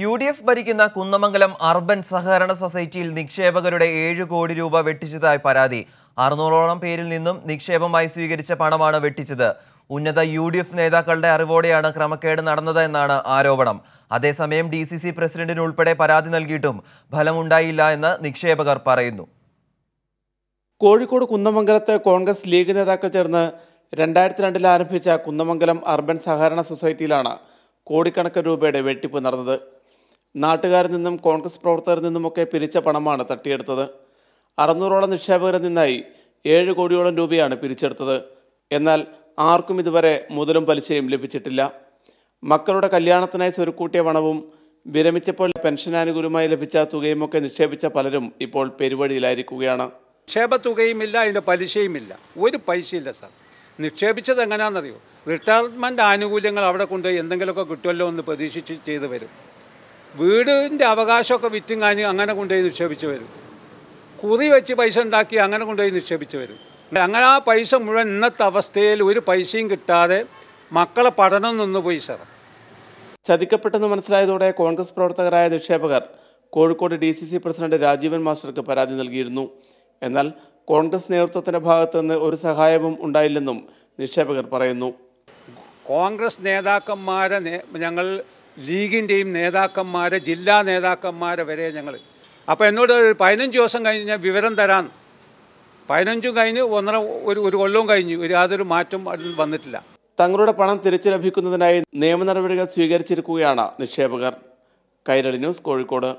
U D F ഭരിക്കുന്ന Kunnamangalam urban സഹകരണ സൊസൈറ്റിയിൽ നിക്ഷേപകരുടെ ഏഴ് കോടി രൂപ വെട്ടിച്ചതായി പരാതി അറുന്നൂറോളം പേരിൽ നിന്നും നിക്ഷേപമായി സ്വീകരിച്ച പണമാണ് വെട്ടിച്ചത് ഉന്നത യു ഡി എഫ് നേതാക്കളുടെ അറിവോടെയാണ് ക്രമക്കേട് നടന്നത് എന്നാണ് ആരോപണം അതേസമയം ഡി സി സി പ്രസിഡന്റിനുൾപ്പെടെ പരാതി നൽകിയിട്ടും ഫലമുണ്ടായില്ല എന്ന് നിക്ഷേപകർ പറയുന്നു കോഴിക്കോട് കുന്നമംഗലത്ത് കോൺഗ്രസ് ലീഗ് നേതാക്കൾ ചേർന്ന് രണ്ടായിരത്തി രണ്ടിൽ ആരംഭിച്ച കുന്നമംഗലം അർബൻ സഹകരണ സൊസൈറ്റിയിലാണ് കോടിക്കണക്കിന് രൂപയുടെ വെട്ടിപ്പ് നടന്നത് നാട്ടുകാരിൽ നിന്നും കോൺഗ്രസ് പ്രവർത്തകരിൽ നിന്നുമൊക്കെ പിരിച്ച പണമാണ് തട്ടിയെടുത്തത് അറുന്നൂറോളം നിക്ഷേപകരിൽ നിന്നായി ഏഴ് കോടിയോളം രൂപയാണ് പിരിച്ചെടുത്തത് എന്നാൽ ആർക്കും ഇതുവരെ മുതലും പലിശയും ലഭിച്ചിട്ടില്ല മക്കളുടെ കല്യാണത്തിനായി സ്വരുക്കൂട്ടിയ പണവും വിരമിച്ചപ്പോൾ പെൻഷനാനുകൂലമായി ലഭിച്ച തുകയുമൊക്കെ നിക്ഷേപിച്ച പലരും ഇപ്പോൾ പെരുവഴിയിലായിരിക്കുകയാണ് നിക്ഷേപ ഇല്ല അതിൻ്റെ പലിശയുമില്ല ഒരു പൈസയില്ല സാർ നിക്ഷേപിച്ചത് എങ്ങനെയാണെന്നറിയോ റിട്ടയർമെൻ്റ് ആനുകൂല്യങ്ങൾ അവിടെ കൊണ്ടുപോയി എന്തെങ്കിലുമൊക്കെ കിട്ടുമല്ലോ എന്ന് പ്രതീക്ഷിച്ച് ചെയ്തു വരും വീടിൻ്റെ അവകാശമൊക്കെ വിറ്റും കാഞ്ഞ് അങ്ങനെ കൊണ്ടുപോയി നിക്ഷേപിച്ച് വരും കുറി വെച്ച് പൈസ ഉണ്ടാക്കി അങ്ങനെ കൊണ്ടുപോയി നിക്ഷേപിച്ച് വരും അങ്ങനെ ആ പൈസ മുഴുവൻ ഇന്നത്തെ അവസ്ഥയിൽ ഒരു പൈസയും കിട്ടാതെ മക്കളെ പഠനം നിന്ന് പോയി സാർ ചതിക്കപ്പെട്ടെന്ന് മനസ്സിലായതോടെ കോൺഗ്രസ് പ്രവർത്തകരായ നിക്ഷേപകർ Kozhikode D C C president Rajeevan മാസ്റ്റർക്ക് പരാതി നൽകിയിരുന്നു എന്നാൽ കോൺഗ്രസ് നേതൃത്വത്തിൻ്റെ ഭാഗത്തുനിന്ന് ഒരു സഹായവും ഉണ്ടായില്ലെന്നും നിക്ഷേപകർ പറയുന്നു കോൺഗ്രസ് നേതാക്കന്മാരെ ഞങ്ങൾ ലീഗിൻ്റെയും നേതാക്കന്മാരെ ജില്ലാ നേതാക്കന്മാരെ വരെ ഞങ്ങൾ അപ്പോൾ എന്നോട് ഒരു പതിനഞ്ച് ദിവസം കഴിഞ്ഞ് ഞാൻ വിവരം തരാൻ പതിനഞ്ചും കഴിഞ്ഞ് ഒന്നര ഒരു ഒരു കൊല്ലവും കഴിഞ്ഞു യാതൊരു മാറ്റം വന്നിട്ടില്ല തങ്ങളുടെ പണം തിരിച്ചു ലഭിക്കുന്നതിനായി നിയമ നടപടികൾ സ്വീകരിച്ചിരിക്കുകയാണ് നിക്ഷേപകർ കൈരളി ന്യൂസ് കോഴിക്കോട്